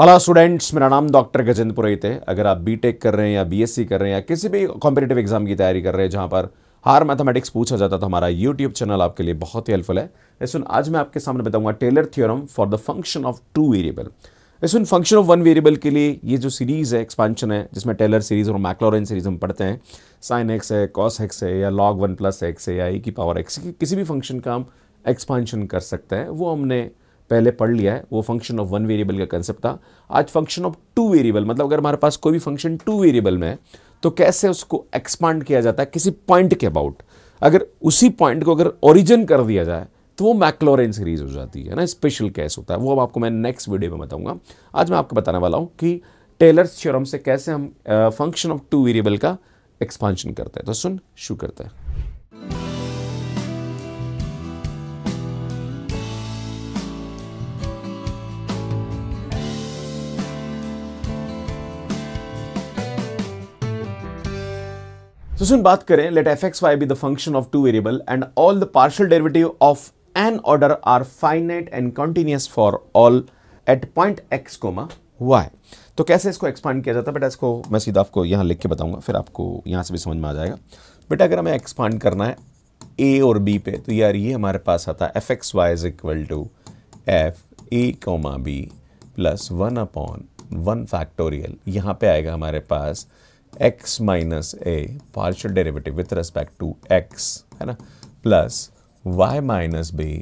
hello students मेरा नाम doctor Gajendra पुरोहित है अगर आप बीटेक कर रहे हैं या बीएससी कर रहे हैं या किसी भी कॉम्पिटेटिव एग्जाम की तैयारी कर रहे हैं जहां पर हार मैथमेटिक्स पूछा जाता तो हमारा यूट्यूब चैनल आपके लिए बहुत ही हेल्पफुल है लेकिन आज मैं आपके सामने बताऊंगा Taylor theorem for the function of two variable लेकिन फंक्शन ऑफ वन वेरिएबल के लिए ये जो सीरीज़ है एक्सपांशन है जिसमें टेलर सीरीज़ और मैक्लोरन सीरीज़ हम पढ़ते हैं साइन एक्स है कॉस एक्स है या लॉग वन प्लस एक्स है या ई e की पावर एक्स किसी भी फंक्शन का हम एक्सपांशन कर सकते हैं वो हमने पहले पढ़ लिया है वो फंक्शन ऑफ वन वेरिएबल का कंसेप्ट था आज फंक्शन ऑफ टू वेरिएबल मतलब अगर हमारे पास कोई भी फंक्शन टू वेरिएबल में है तो कैसे उसको एक्सपांड किया जाता है किसी पॉइंट के अबाउट अगर उसी पॉइंट को अगर ओरिजिन कर दिया जाए तो वो मैक्लोरेन सीरीज हो जाती है ना स्पेशल केस होता है वो अब आपको मैं नेक्स्ट वीडियो में बताऊंगा आज मैं आपको बताने वाला हूँ कि टेलर्स थ्योरम से कैसे हम फंक्शन ऑफ टू वेरिएबल का एक्सपांशन करते हैं तो सुन शुरू करते हैं तो सुन बात करें let f x y be the function of two variable and all the partial derivative of n order are finite and continuous for all at point x comma y तो कैसे इसको एक्सपांड किया जाता है बेटा इसको मैं सीधा आपको यहाँ लिख के बताऊंगा फिर आपको यहाँ से भी समझ में आ जाएगा बेटा अगर हमें एक्सपांड करना है ए और बी पे तो यार ये हमारे पास आता है f x y is equal to f a comma b plus one upon one factorial यहाँ पे आएगा हमारे पास x minus a partial derivative with respect to x है ना plus y minus b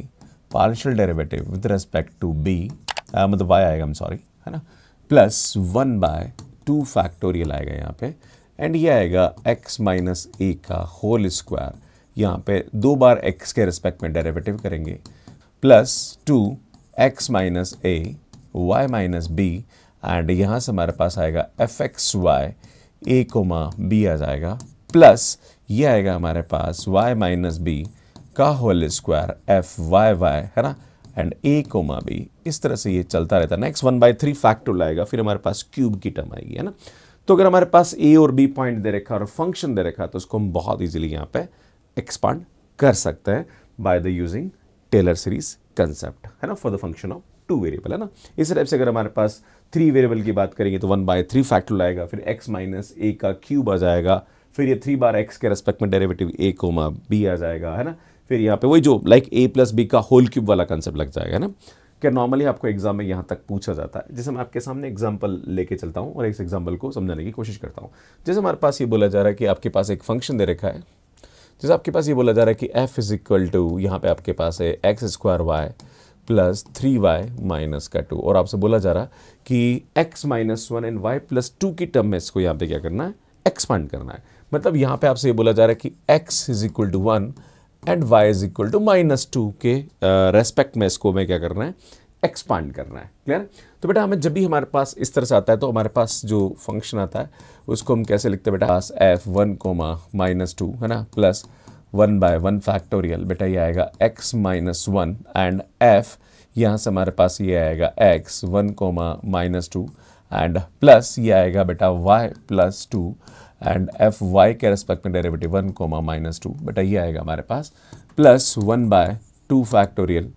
partial derivative with respect to b मतलब y आएगा हम सॉरी है ना plus one by two factorial आएगा यहाँ पे एंड ये आएगा x माइनस ए का होल स्क्वायर यहाँ पे दो बार x के रेस्पेक्ट में डेरिवेटिव करेंगे plus two x minus a y minus b and यहाँ से हमारे पास आएगा f x y a comma b आ जाएगा प्लस ये आएगा हमारे पास y माइनस बी का whole square f y y है ना एंड ए कोमा बी इस तरह से ये चलता रहता है next one by three factor आएगा फिर हमारे पास क्यूब की टर्म आएगी है ना तो अगर हमारे पास ए और बी पॉइंट दे रखा और फंक्शन दे रखा तो उसको हम बहुत इजीली यहाँ पे एक्सपांड कर सकते हैं by the using Taylor series concept है ना for the function of two variable है ना इस टाइप से अगर हमारे पास थ्री वेरिएबल की बात करेंगे तो वन बाय थ्री फैक्टर आएगा फिर एक्स माइनस ए का क्यूब आ जाएगा फिर ये थ्री बार एक्स के रेस्पेक्ट में डेरेवेटिव ए कोमा बी आ जाएगा है ना फिर यहाँ पे वही जो लाइक ए प्लस बी का होल क्यूब वाला कंसेप्ट लग जाएगा ना क्या नॉर्मली आपको एग्जाम में यहाँ तक पूछा जाता है जैसे मैं आपके सामने एग्जाम्पल लेके चलता हूँ और इस एग्जाम्पल को समझाने की कोशिश करता हूँ जैसे हमारे पास ये बोला जा रहा है कि आपके पास एक फंक्शन दे रखा है जैसे आपके पास ये बोला जा रहा है कि एफ इज इक्वल टू यहाँ पे आपके पास है x square y plus three y minus का टू और आपसे बोला जा रहा कि x minus one and y plus two की टर्म में इसको यहाँ पे क्या करना है एक्सपांड करना है मतलब यहाँ पे आपसे ये बोला जा रहा है कि x is equal to one and y is equal to minus two के रेस्पेक्ट uh, में इसको हमें क्या करना है एक्सपांड करना है क्लियर तो बेटा हमें जब भी हमारे पास इस तरह से आता है तो हमारे पास जो फंक्शन आता है उसको हम कैसे लिखते हैं बेटा f one comma minus two है ना plus one by one factorial बेटा ये आएगा x minus one and f यहाँ से हमारे पास ये आएगा x one comma minus two and plus ये आएगा बेटा y plus two and f y के रेस्पेक्ट में derivative one comma minus two बेटा ये आएगा हमारे पास plus one by two factorial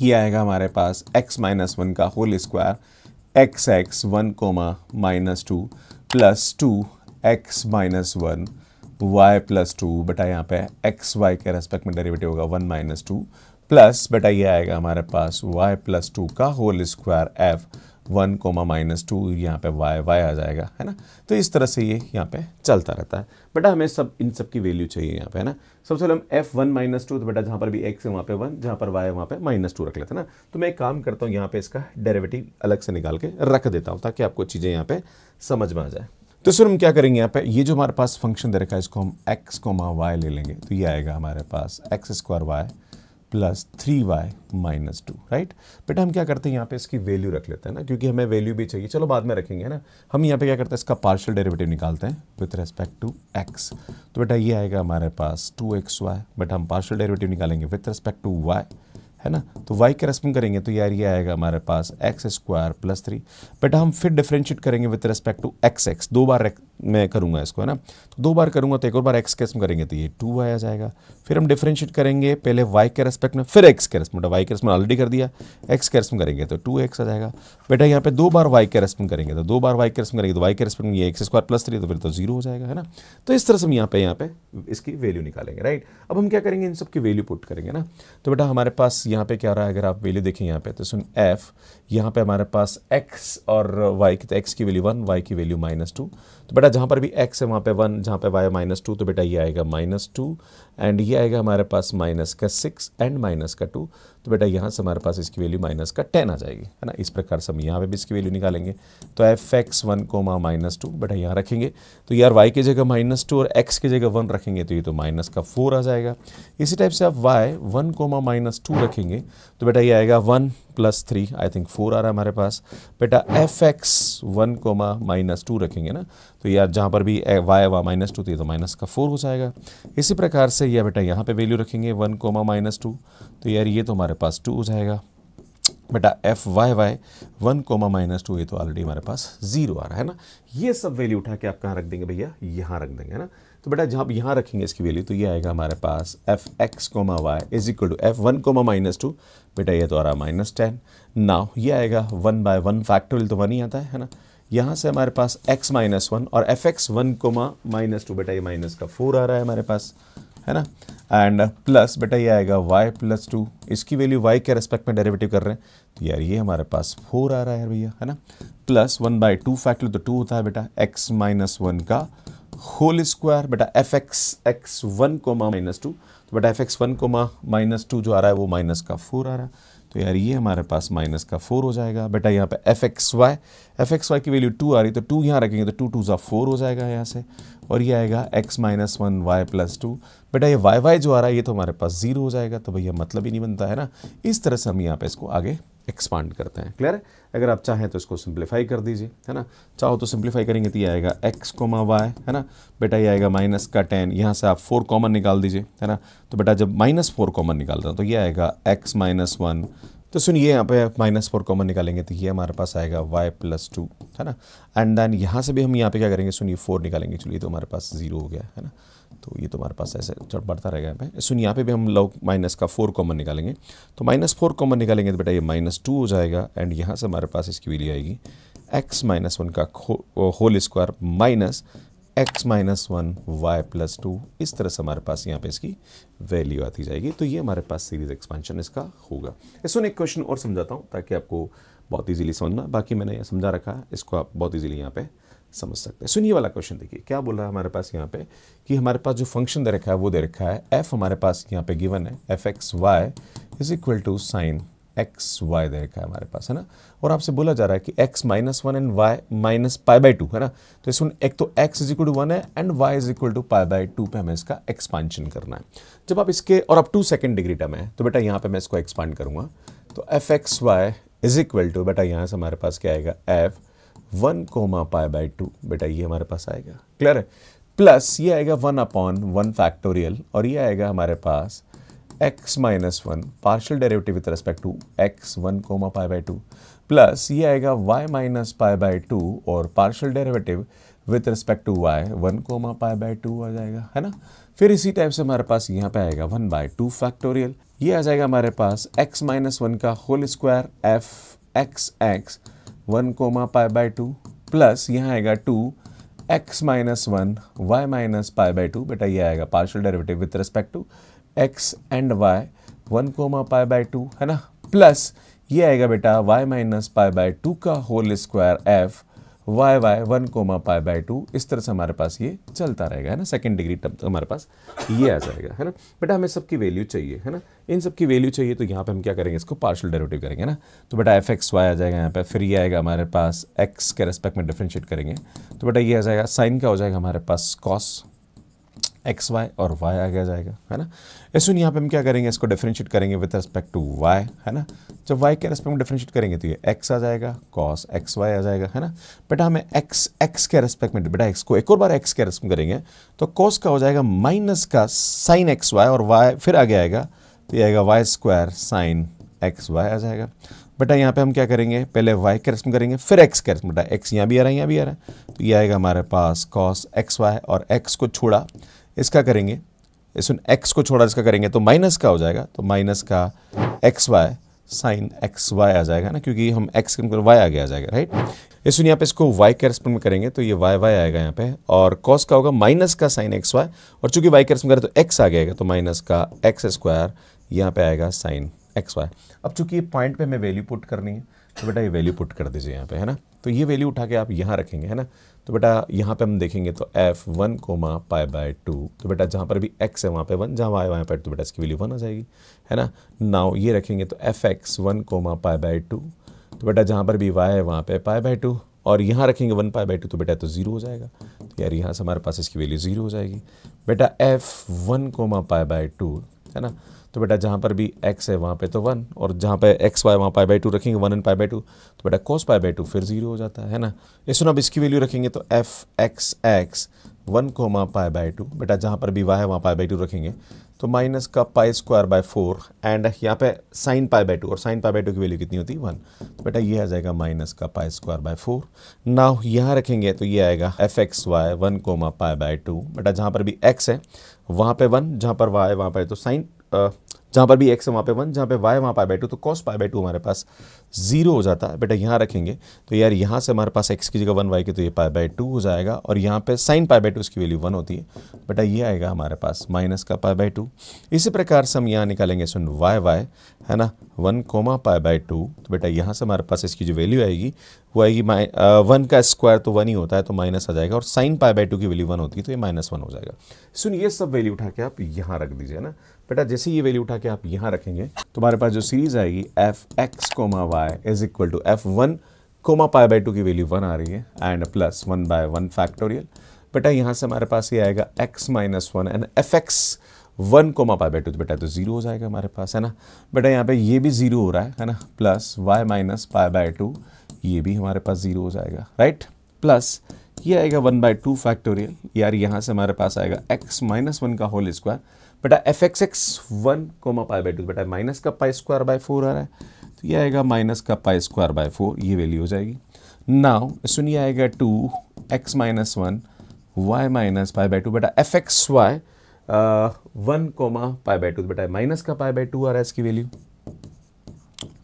ये आएगा हमारे पास x माइनस वन का whole square x x one comma minus two plus two x minus one y plus two बेटा यहाँ पे एक्स वाई के रेस्पेक्ट में डेरिवेटिव होगा वन माइनस टू प्लस बेटा ये आएगा हमारे पास वाई प्लस टू का whole square f one comma minus two यहाँ पे वाई वाई आ जाएगा है ना तो इस तरह से ये यहाँ पे चलता रहता है बेटा हाँ, हमें सब इन सब की वैल्यू चाहिए यहाँ पे है ना सबसे पहले हम एफ वन माइनस टू तो बेटा जहाँ पर भी एक्स है वहाँ पे वन जहाँ पर वाई है वहाँ पे माइनस टू रख लेते हैं ना तो मैं एक काम करता हूँ यहाँ पे इसका डेरेवेटिव अलग से निकाल के रख देता हूँ ताकि आपको चीज़ें यहाँ पे समझ में आ जाए तो सर हम क्या करेंगे यहाँ पे ये जो हमारे पास फंक्शन दे रखा है इसको हम एक्स कोमा वाई ले लेंगे तो ये आएगा हमारे पास x square y plus three y minus two right बेटा हम क्या करते हैं यहाँ पे इसकी वैल्यू रख लेते हैं ना क्योंकि हमें वैल्यू भी चाहिए चलो बाद में रखेंगे ना हम यहाँ पे क्या करते हैं इसका पार्शियल डेरिवेटिव निकालते हैं विथ रेस्पेक्ट टू एक्स तो बेटा ये आएगा हमारे पास टू एक्स वाई बट हम पार्शल डेरेवेटिव निकालेंगे विथ रेस्पेक्ट टू वाई है ना तो वाई के रस्म करेंगे तो यार ये आएगा हमारे पास एक्स स्क्वायर प्लस थ्री बेटा हम फिर डिफ्रेंशिएट करेंगे with respect to x x दो बार मैं करूँगा इसको है ना तो दो बार करूँगा तो एक और बार एक्स के करेंगे तो ये टू वाई आ जाएगा फिर हम डिफ्रेंशिएट करेंगे पहले वाई के रेस्पेक्ट में फिर एक्स के रस्म बेटा वाई के रस्म ऑलरेडी कर दिया एक्स के रस्म करेंगे तो टू एक्स आ जाएगा बेटा यहाँ पे दो बार वाई के रस्म करेंगे तो दो बार वाई के रस्म करेंगे तो वाई के रेस्पेक्ट में ये एक्स स्क्वायर प्लस थ्री तो फिर तो जीरो हो जाएगा है ना तो इस तरह से हम यहाँ पे यहाँ पे इसकी वैल्यू निकालेंगे राइट अब हम क्या करेंगे इन सब की वैल्यू पुट करेंगे ना तो बेटा हमारे पास यहाँ पे क्या रहा है अगर आप वैल्यू देखें यहाँ पे तो सुन एफ यहाँ पे हमारे पास एक्स और वाई की तो एक्स की वैल्यू वन वाई की वैल्यू माइनस टू तो बेटा जहाँ पर भी एक्स है वहाँ पे वन जहाँ पे वाई माइनस टू तो बेटा ये आएगा माइनस टू एंड ये आएगा हमारे पास माइनस का सिक्स एंड माइनस का टू तो बेटा यहाँ से हमारे पास इसकी वैल्यू माइनस का टेन आ जाएगी है ना इस प्रकार से हम यहाँ पे भी इसकी वैल्यू निकालेंगे तो f x one comma minus two बेटा यहाँ रखेंगे तो यार वाई की जगह माइनस टू और एक्स की जगह वन रखेंगे तो ये तो माइनस का फोर आ जाएगा इसी टाइप से आप y one comma minus two रखेंगे तो बेटा ये आएगा one plus three I think four आ रहा है हमारे पास बेटा f x one comma minus two रखेंगे ना तो यार जहाँ पर भी वाई वा माइनस टू थी तो माइनस तो का फोर हो जाएगा इसी प्रकार से यह बेटा यहाँ पे वैल्यू रखेंगे वन कोमा माइनस टू तो यार ये तो हमारे पास टू हो जाएगा बेटा f y y one comma minus two ये तो ऑलरेडी हमारे पास जीरो आ रहा है ना ये सब वैल्यू उठा के आप कहाँ रख देंगे भैया यहाँ रख देंगे ना तो बेटा जहाँ यहाँ रखेंगे इसकी वैल्यू तो ये आएगा हमारे पास f x comma y is equal to f one comma minus two बेटा ये तो आ रहा माइनस टेन नाव ये आएगा वन बाय वन फैक्टोरियल तो वन ही आता है है ना यहाँ से हमारे पास x माइनस वन और f x one comma minus two बेटा ये माइनस का फोर आ रहा है हमारे पास है ना एंड प्लस बेटा ये आएगा y प्लस टू इसकी वैल्यू y के रेस्पेक्ट में डेरिवेटिव कर रहे हैं तो यार ये हमारे पास फोर आ रहा है भैया है ना plus one by two factorial तो टू होता है बेटा एक्स माइनस वन का होल स्क्वायर बेटा f x x one comma minus two तो बेटा f x one comma minus two जो आ रहा है वो माइनस का फोर आ रहा है तो यार ये हमारे पास माइनस का फोर हो जाएगा बेटा यहाँ पे f x y f x y की वैल्यू टू आ रही है तो टू यहाँ रखेंगे तो टू टू ज़ा फोर हो जाएगा यहाँ से और ये आएगा x minus one y plus two बेटा ये वाई वाई जो आ रहा है ये तो हमारे पास ज़ीरो हो जाएगा तो भैया मतलब ही नहीं बनता है ना इस तरह से हम यहाँ पे इसको आगे एक्सपांड करते हैं क्लियर है अगर आप चाहें तो इसको सिंप्लीफाई कर दीजिए है ना चाहो तो सिंप्लीफाई करेंगे तो ये आएगा एक्स कोमा वाई है ना बेटा ये आएगा माइनस का टेन यहाँ से आप फोर कॉमन निकाल दीजिए है ना तो बेटा जब माइनस फोर कॉमन निकालता हैं तो ये आएगा एक्स माइनस वन तो सुनिए यहाँ पे माइनस फोर कॉमन निकालेंगे तो ये हमारे पास आएगा वाई प्लस टू है ना एंड देन यहाँ से भी हम यहाँ पे क्या करेंगे सुनिए फोर निकालेंगे चलिए तो हमारे पास जीरो हो गया है ना तो ये तुम्हारे पास ऐसे बढ़ता रहेगा सुन यहाँ पे भी हम लोग माइनस का फोर कॉमन निकालेंगे तो माइनस फोर कॉमन निकालेंगे तो बेटा ये माइनस टू हो जाएगा एंड यहाँ से हमारे पास इसकी वैल्यू आएगी एक्स माइनस वन का whole square minus x minus one y plus two इस तरह से हमारे पास यहाँ पे इसकी वैल्यू आती जाएगी तो ये हमारे पास सीरीज एक्सपेंशन इसका होगा सुन एक क्वेश्चन और समझाता हूँ ताकि आपको बहुत इजीली समझना बाकी मैंने समझा रखा है इसको आप बहुत इजीली यहाँ पे समझ सकते हैं सुनिए वाला क्वेश्चन देखिए क्या बोल रहा है हमारे पास यहाँ पे कि हमारे पास जो फंक्शन दे रखा है वो दे रखा है एफ हमारे पास यहाँ पे गिवन है f x y is equal to sine x y दे रखा है हमारे पास है ना और आपसे बोला जा रहा है कि x minus one and y minus pi by two है ना तो इसमें एक तो x is equal to one है and y is equal to pi by two पर हमें इसका एक्सपांशन करना है जब आप इसके और अब टू सेकेंड डिग्री टर्म है तो बेटा यहाँ पे मैं इसको एक्सपांड करूँगा तो f x y is equal to बेटा यहाँ से हमारे पास क्या आएगा f one comma pi by two बेटा ये हमारे पास आएगा क्लियर है प्लस ये आएगा वन अपॉन वन फैक्टोरियल और ये आएगा हमारे पास x minus one partial derivative with respect to x one comma pi by two plus ये आएगा y minus pi by two और partial derivative with respect to y one comma pi by two आ जाएगा है ना फिर इसी type से हमारे पास यहाँ पे आएगा वन बाय टू फैक्टोरियल ये आ जाएगा हमारे पास एक्स माइनस वन का whole square f x x one comma pi by two plus यहाँ आएगा two x minus one y minus pi by two बेटा ये आएगा partial derivative with respect to x and y one comma pi by two है ना plus ये आएगा बेटा y minus pi by two का whole square f y y one comma pi by two इस तरह से हमारे पास ये चलता रहेगा है ना सेकेंड डिग्री टर्म तो हमारे पास ये आ जाएगा है ना बेटा हमें सबकी वैल्यू चाहिए है ना इन सब की वैल्यू चाहिए तो यहाँ पे हम क्या करेंगे इसको पार्शियल डेरिवेटिव करेंगे ना तो बेटा एफ एक्स वाई आ जाएगा यहाँ पे फिर ये आएगा हमारे पास एक्स के रेस्पेक्ट में डिफ्रेंशिएट करेंगे तो बेटा ये आ जाएगा साइन का हो जाएगा हमारे पास कॉस एक्स वाई और वाई आ गया जाएगा है ना ऐसे यहाँ पे हम क्या करेंगे इसको डिफ्रेंशिएट करेंगे विद रेस्पेक्ट टू वाई है ना जब वाई के रेस्पेक्ट में डिफ्रेंशिएट करेंगे तो ये एक्स आ जाएगा कॉस एक्स वाई आ जाएगा है ना बेटा हमें एक्स एक्स के रेस्पेक्ट में बेटा एक्स को एक और बार एक्स के रेस्पेक्ट करेंगे तो कॉस का हो जाएगा माइनस का साइन एक्स वाई और वाई फिर आगे आएगा तो ये आएगा y square sine x y आ जाएगा बेटा यहाँ पे हम क्या करेंगे पहले वाई के रेस्म करेंगे फिर एक्स के रेस्म बेटा एक्स यहाँ भी आ रहा है यहाँ भी आ रहा है तो ये आएगा हमारे पास कॉस एक्स वाई और एक्स को छोड़ा इसका करेंगे इस एक्स को छोड़ा इसका करेंगे तो माइनस का हो जाएगा तो माइनस का x y sine x y आ जाएगा ना क्योंकि हम एक्स के वाई आगे आ जाएगा राइट इस यहाँ पे इसको वाई के रेस्पेक्ट में करेंगे तो ये वाई वाई आएगा यहाँ पे और कॉस का होगा माइनस का साइन एक्स वाई और चूंकि वाई के रेस्पेक्ट में करें तो एक्स आ गया तो माइनस का एक्स स्क्वायर यहाँ पे आएगा साइन एक्स वाई अब चूंकि ये पॉइंट पे हमें वैल्यू पुट करनी है तो बेटा ये वैल्यू पुट कर दीजिए यहाँ पे है ना तो ये वैल्यू उठा के आप यहाँ रखेंगे है ना तो बेटा यहाँ पे हम देखेंगे तो f one comma pi by two तो बेटा जहाँ पर भी एक्स है वहाँ पे वन जहाँ वाई वहाँ पर तो बेटा इसकी वैल्यू वन हो जाएगी है ना नाव ये रखेंगे तो f x one comma pi by two तो बेटा जहाँ पर भी वाई है वहाँ पे पाई बाय टू और यहाँ रखेंगे वन पाई बाय टू तो बेटा तो ज़ीरो हो जाएगा तो यार यहाँ से हमारे पास इसकी वैल्यू ज़ीरो हो जाएगी बेटा f one comma pi by two है ना तो बेटा जहाँ पर भी एक्स है वहाँ पे तो वन और जहाँ पे एक्स वाई वहाँ पाई बाई टू रखेंगे one and pi by two तो बेटा कॉस पाई बाई टू फिर जीरो हो जाता है ना सुनो अब इसकी वैल्यू रखेंगे तो f x x one comma pi by two बेटा जहाँ पर भी वाई है वहाँ पाई बाई टू रखेंगे तो माइनस का pi square by four and यहाँ पे साइन पाई बाई टू और साइन पाई बाई टू की वैल्यू कितनी होती है वन तो बेटा ये आ जाएगा माइनस का पाई स्क्वायर बाय फोर ना यहाँ रखेंगे तो ये आएगा f x y one comma pi by two बेटा जहाँ पर भी एक्स है वहाँ पे वन जहाँ पर वाई वहाँ पर तो साइन जहाँ पर भी एक्स है वहाँ पे वन जहां पे वाई वहाँ पाई बाई टू तो कॉस पाई बाई टू हमारे पास जीरो हो जाता है बेटा यहाँ रखेंगे तो यार यहाँ से हमारे पास एक्स की जगह वन वाई की तो ये पाई बाई टू हो जाएगा और यहाँ पे साइन पाई बाई टू इसकी वैल्यू वन होती है बेटा ये आएगा हमारे पास माइनस का पाई बाई टू इसी प्रकार से हम यहाँ निकालेंगे सुन वाई वाई है ना one comma pi by two तो बेटा यहाँ से हमारे पास इसकी जो वैल्यू आएगी वो आएगी माइ वन uh, का स्क्वायर तो वन ही होता है तो माइनस आ जाएगा और साइन पाई बाई टू की वैल्यू वन होती है तो ये माइनस वन हो जाएगा सुन ये सब वैल्यू उठा के आप यहाँ रख दीजिए ना बेटा जैसे ये वैल्यू उठा के करके आप यहाँ रखेंगे तो हमारे पास जो सीरीज़ आएगी f x comma y is equal to f one comma pi by two की वैल्यू वन आ रही है and plus one by one factorial बेटा यहाँ से हमारे पास ये आएगा x minus one and f x one comma pi by two बेटा तो जीरो हो जाएगा हमारे पास है ना बेटा यहाँ पे ये भी जीरो हो रहा है है ना plus y minus pi by two ये भी हमारे पास जीरो हो जाएगा राइट प्लस ये आएगा वन बाई टू फैक्टोरियल यार यहाँ से हमारे पास आएगा एक्स माइनस वन का होल स्क्वायर बेटा f x x one comma pi by two बेटा माइनस का पाई स्क्वायर बाय फोर आ रहा है तो ये आएगा माइनस का पाई स्क्वायर बाय फोर ये वैल्यू हो जाएगी नाउ सुनिए आएगा two x minus one y minus pi by two बेटा f x y one comma pi by two बेटा माइनस का पाई बाई टू आ रहा है इसकी वैल्यू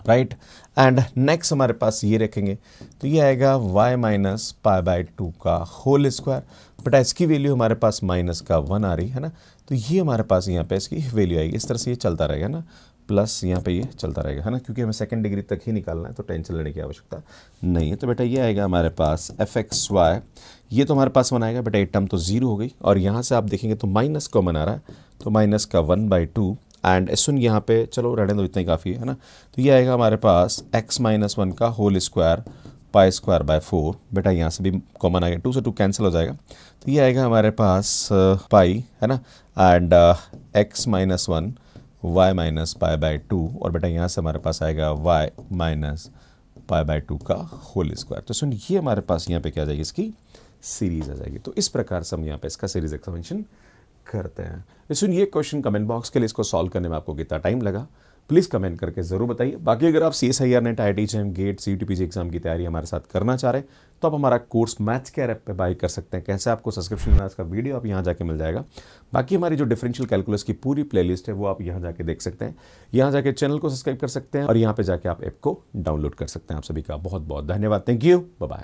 राइट एंड नेक्स्ट हमारे पास ये रखेंगे तो ये आएगा y minus pi by two का होल स्क्वायर बट इसकी वैल्यू हमारे पास माइनस का वन आ रही है ना तो ये हमारे पास यहाँ पे इसकी वैल्यू आएगी इस तरह से ये चलता रहेगा ना प्लस यहाँ पे ये चलता रहेगा है ना क्योंकि हमें सेकेंड डिग्री तक ही निकालना है तो टेंशन लेने की आवश्यकता नहीं है तो बेटा ये आएगा हमारे पास एफ एक्स वाई ये तो हमारे पास वन आएगा बेटा ये टर्म तो जीरो हो गई और यहाँ से आप देखेंगे तो माइनस कॉमन आ रहा है तो माइनस का वन बाई टू एंड एस सुन यहाँ पे चलो रहने दो इतने काफ़ी है ना तो ये आएगा हमारे पास एक्स माइनस वन का whole square pi square by four बेटा यहाँ से भी कॉमन आएगा टू से टू कैंसिल हो जाएगा तो ये आएगा हमारे पास पाई uh, है ना and x minus one y minus pi by two और बेटा यहाँ से हमारे पास आएगा y minus pi by two का होल स्क्वायर तो सुन ये हमारे पास यहाँ पे क्या आ जाएगी इसकी सीरीज़ आ जाएगी तो इस प्रकार से हम यहाँ पे इसका सीरीज एक्सपेंशन करते हैं लेकिन ये क्वेश्चन कमेंट बॉक्स के लिए इसको सॉल्व करने में आपको कितना टाइम लगा प्लीज़ कमेंट करके ज़रूर बताइए बाकी अगर आप C S I R NET I T M GATE C T P exam की तैयारी हमारे साथ करना चाह रहे हैं तो आप हमारा कोर्स मैथ्स के ऐप पे बाई कर सकते हैं कैसे आपको सब्सक्रिप्शन लेना इसका वीडियो आप यहाँ जाके मिल जाएगा बाकी हमारी जो डिफरेंशियल कैलकुलस की पूरी प्ले है वो आप यहाँ जाके देख सकते हैं यहाँ जाके चैनल को सब्सक्राइब कर सकते हैं और यहाँ पर जाके आप ऐप को डाउनलोड कर सकते हैं आप सभी का बहुत बहुत धन्यवाद थैंक यू बाय